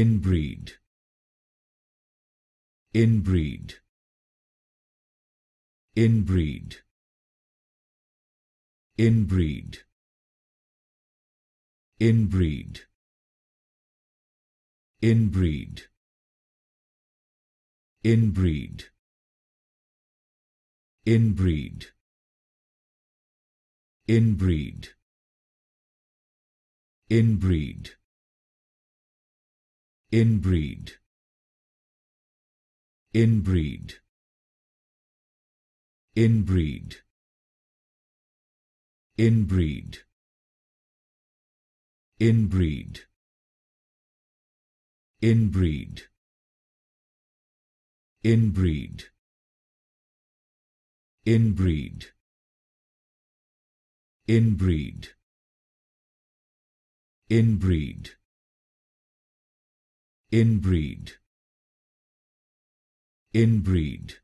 inbreed inbreed inbreed inbreed inbreed inbreed inbreed inbreed inbreed inbreed inbreed inbreed inbreed inbreed inbreed inbreed inbreed inbreed inbreed inbreed inbreed inbreed